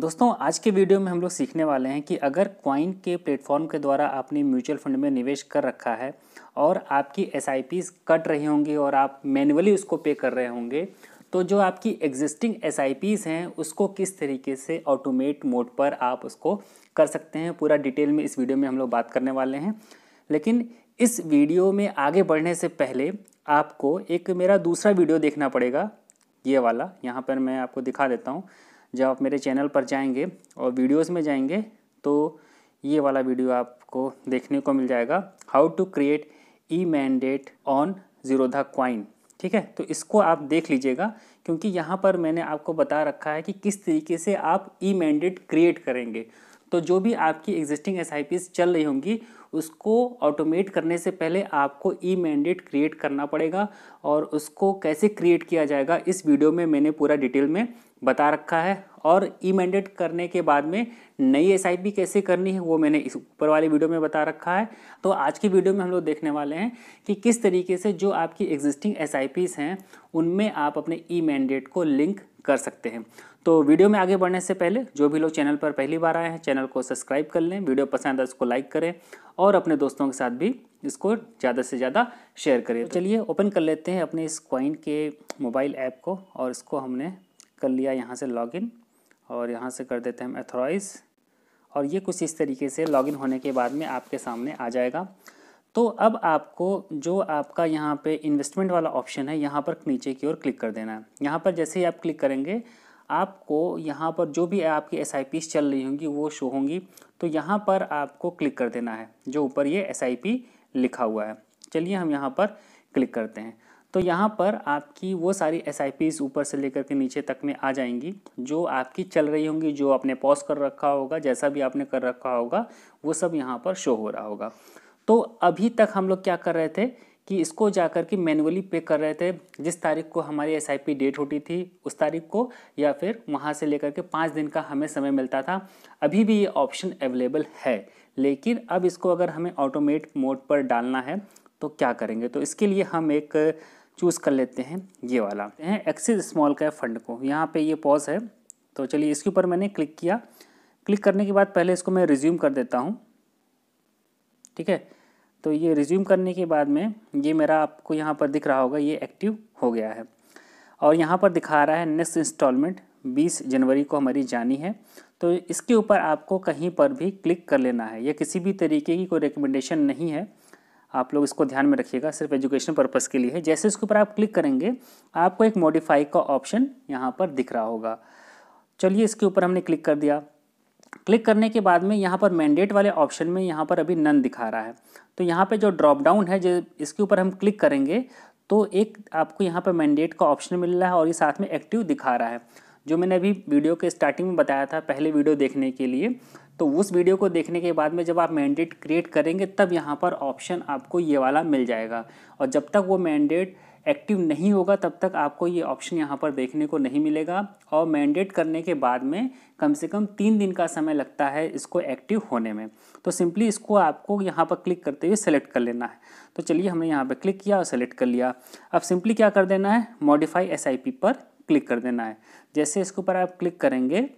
दोस्तों आज के वीडियो में हम लोग सीखने वाले हैं कि अगर क्वाइन के प्लेटफॉर्म के द्वारा आपने म्यूचुअल फंड में निवेश कर रखा है और आपकी एस कट रही होंगी और आप मैनुअली उसको पे कर रहे होंगे तो जो आपकी एग्जिस्टिंग एस हैं उसको किस तरीके से ऑटोमेट मोड पर आप उसको कर सकते हैं पूरा डिटेल में इस वीडियो में हम लोग बात करने वाले हैं लेकिन इस वीडियो में आगे बढ़ने से पहले आपको एक मेरा दूसरा वीडियो देखना पड़ेगा ये वाला यहाँ पर मैं आपको दिखा देता हूँ जब आप मेरे चैनल पर जाएंगे और वीडियोस में जाएंगे तो ये वाला वीडियो आपको देखने को मिल जाएगा how to create E mandate on Zerodha coin ठीक है तो इसको आप देख लीजिएगा क्योंकि यहाँ पर मैंने आपको बता रखा है कि किस तरीके से आप ई मैंडेट क्रिएट करेंगे तो जो भी आपकी एग्जिस्टिंग एस चल रही होंगी उसको ऑटोमेट करने से पहले आपको ई मैंडेट क्रिएट करना पड़ेगा और उसको कैसे क्रिएट किया जाएगा इस वीडियो में मैंने पूरा डिटेल में बता रखा है और ई e मैंडेट करने के बाद में नई एस कैसे करनी है वो मैंने इस ऊपर वाले वीडियो में बता रखा है तो आज की वीडियो में हम लोग देखने वाले हैं कि किस तरीके से जो आपकी एग्जिस्टिंग एस हैं उनमें आप अपने ई e मैंडेट को लिंक कर सकते हैं तो वीडियो में आगे बढ़ने से पहले जो भी लोग चैनल पर पहली बार आए हैं चैनल को सब्सक्राइब कर लें वीडियो पसंद आए तो उसको लाइक करें और अपने दोस्तों के साथ भी इसको ज़्यादा से ज़्यादा शेयर करें तो चलिए ओपन कर लेते हैं अपने इस कॉइन के मोबाइल ऐप को और इसको हमने कर लिया यहाँ से लॉगिन और यहाँ से कर देते हैं हम एथोराइज़ और ये कुछ इस तरीके से लॉगिन होने के बाद में आपके सामने आ जाएगा तो अब आपको जो आपका यहाँ पे इन्वेस्टमेंट वाला ऑप्शन है यहाँ पर नीचे की ओर क्लिक कर देना है यहाँ पर जैसे ही आप क्लिक करेंगे आपको यहाँ पर जो भी आपकी एस चल रही होंगी वो शो होंगी तो यहाँ पर आपको क्लिक कर देना है जो ऊपर ये एस लिखा हुआ है चलिए हम यहाँ पर क्लिक करते हैं तो यहाँ पर आपकी वो सारी एस ऊपर से लेकर के नीचे तक में आ जाएंगी जो आपकी चल रही होंगी जो आपने पॉज कर रखा होगा जैसा भी आपने कर रखा होगा वो सब यहाँ पर शो हो रहा होगा तो अभी तक हम लोग क्या कर रहे थे कि इसको जाकर के मैनुअली पे कर रहे थे जिस तारीख को हमारी एस डेट होती थी उस तारीख को या फिर वहाँ से लेकर के पाँच दिन का हमें समय मिलता था अभी भी ये ऑप्शन अवेलेबल है लेकिन अब इसको अगर हमें ऑटोमेट मोड पर डालना है तो क्या करेंगे तो इसके लिए हम एक चूज़ कर लेते हैं ये वाला एक्सिस स्मॉल कैप फंड को यहाँ पे ये पॉज है तो चलिए इसके ऊपर मैंने क्लिक किया क्लिक करने के बाद पहले इसको मैं रिज्यूम कर देता हूँ ठीक है तो ये रिज्यूम करने के बाद में ये मेरा आपको यहाँ पर दिख रहा होगा ये एक्टिव हो गया है और यहाँ पर दिखा रहा है नेक्स्ट इंस्टॉलमेंट 20 जनवरी को हमारी जानी है तो इसके ऊपर आपको कहीं पर भी क्लिक कर लेना है यह किसी भी तरीके की कोई रिकमेंडेशन नहीं है आप लोग इसको ध्यान में रखिएगा सिर्फ एजुकेशन पर्पज़ के लिए है जैसे इसके ऊपर आप क्लिक करेंगे आपको एक मॉडिफाई का ऑप्शन यहाँ पर दिख रहा होगा चलिए इसके ऊपर हमने क्लिक कर दिया क्लिक करने के बाद में यहाँ पर मैंडेट वाले ऑप्शन में यहाँ पर अभी नन दिखा रहा है तो यहाँ पे जो ड्रॉप डाउन है जो इसके ऊपर हम क्लिक करेंगे तो एक आपको यहाँ पर मैंडेट का ऑप्शन मिल रहा है और ये साथ में एक्टिव दिखा रहा है जो मैंने अभी वीडियो के स्टार्टिंग में बताया था पहले वीडियो देखने के लिए तो उस वीडियो को देखने के बाद में जब आप मैंडेट क्रिएट करेंगे तब यहाँ पर ऑप्शन आपको ये वाला मिल जाएगा और जब तक वो मैंडेट एक्टिव नहीं होगा तब तक आपको ये ऑप्शन यहाँ पर देखने को नहीं मिलेगा और मैंडेट करने के बाद में कम से कम तीन दिन का समय लगता है इसको एक्टिव होने में तो सिंपली इसको आपको यहाँ पर क्लिक करते हुए सेलेक्ट कर लेना है तो चलिए हमने यहाँ पर क्लिक किया और सेलेक्ट कर लिया अब सिंपली क्या कर देना है मॉडिफाई एस पर क्लिक कर देना है जैसे इसके ऊपर आप क्लिक करेंगे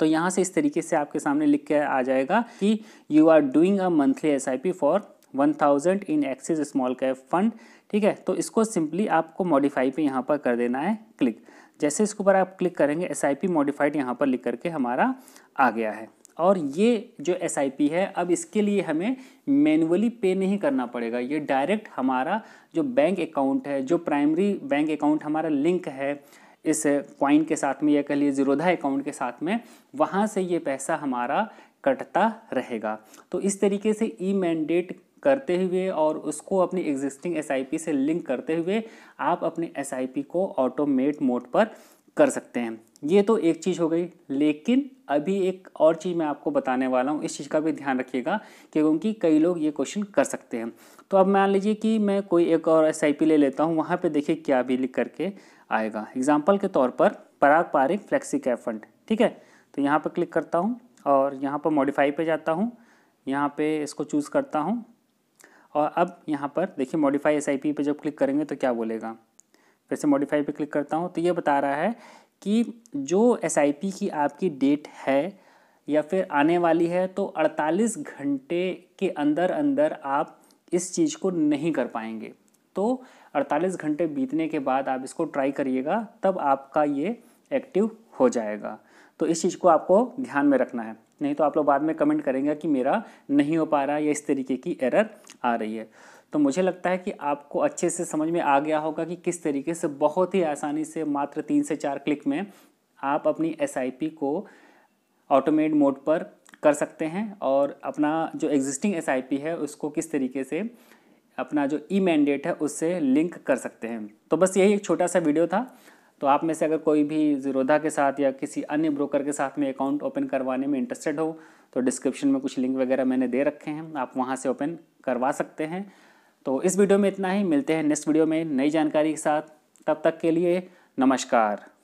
तो यहाँ से इस तरीके से आपके सामने लिख के आ जाएगा कि you are doing a monthly S for one thousand in Axis small cap fund ठीक है तो इसको सिंपली आपको मॉडिफाई पे यहाँ पर कर देना है क्लिक जैसे इसके ऊपर आप क्लिक करेंगे एस आई पी मॉडिफाइड यहाँ पर लिख करके हमारा आ गया है और ये जो एस आई पी है अब इसके लिए हमें मैनुअली पे नहीं करना पड़ेगा ये डायरेक्ट हमारा जो बैंक अकाउंट है जो प्राइमरी बैंक अकाउंट हमारा लिंक है इस क्वाइन के साथ में या कह लिए जीरोधा अकाउंट के साथ में वहाँ से ये पैसा हमारा कटता रहेगा तो इस तरीके से ई मैंडेट करते हुए और उसको अपनी एग्जिस्टिंग एस से लिंक करते हुए आप अपने एस को ऑटोमेट मोड पर कर सकते हैं ये तो एक चीज़ हो गई लेकिन अभी एक और चीज़ मैं आपको बताने वाला हूँ इस चीज़ का भी ध्यान रखिएगा क्योंकि कई लोग ये क्वेश्चन कर सकते हैं तो अब मान लीजिए कि मैं कोई एक और एस ले लेता हूँ वहाँ पे देखिए क्या भी लिख करके आएगा एग्जाम्पल के तौर पर पराग पारिक फ्लेक्सी कैफंड ठीक है तो यहाँ पर क्लिक करता हूँ और यहाँ पर मॉडिफाई पे जाता हूँ यहाँ पे इसको चूज़ करता हूँ और अब यहाँ पर देखिए मॉडिफाई एस पे जब क्लिक करेंगे तो क्या बोलेगा फिर से मॉडिफाई पे क्लिक करता हूँ तो ये बता रहा है कि जो एस की आपकी डेट है या फिर आने वाली है तो 48 घंटे के अंदर अंदर आप इस चीज़ को नहीं कर पाएंगे तो 48 घंटे बीतने के बाद आप इसको ट्राई करिएगा तब आपका ये एक्टिव हो जाएगा तो इस चीज़ को आपको ध्यान में रखना है नहीं तो आप लोग बाद में कमेंट करेंगे कि मेरा नहीं हो पा रहा है या इस तरीके की एरर आ रही है तो मुझे लगता है कि आपको अच्छे से समझ में आ गया होगा कि किस तरीके से बहुत ही आसानी से मात्र तीन से चार क्लिक में आप अपनी एस को ऑटोमेट मोड पर कर सकते हैं और अपना जो एग्जिस्टिंग एस है उसको किस तरीके से अपना जो ई मैंडेट है उससे लिंक कर सकते हैं तो बस यही एक छोटा सा वीडियो था तो आप में से अगर कोई भी जीरोधा के साथ या किसी अन्य ब्रोकर के साथ में अकाउंट ओपन करवाने में इंटरेस्टेड हो तो डिस्क्रिप्शन में कुछ लिंक वगैरह मैंने दे रखे हैं आप वहाँ से ओपन करवा सकते हैं तो इस वीडियो में इतना ही मिलते हैं नेक्स्ट वीडियो में नई जानकारी के साथ तब तक के लिए नमस्कार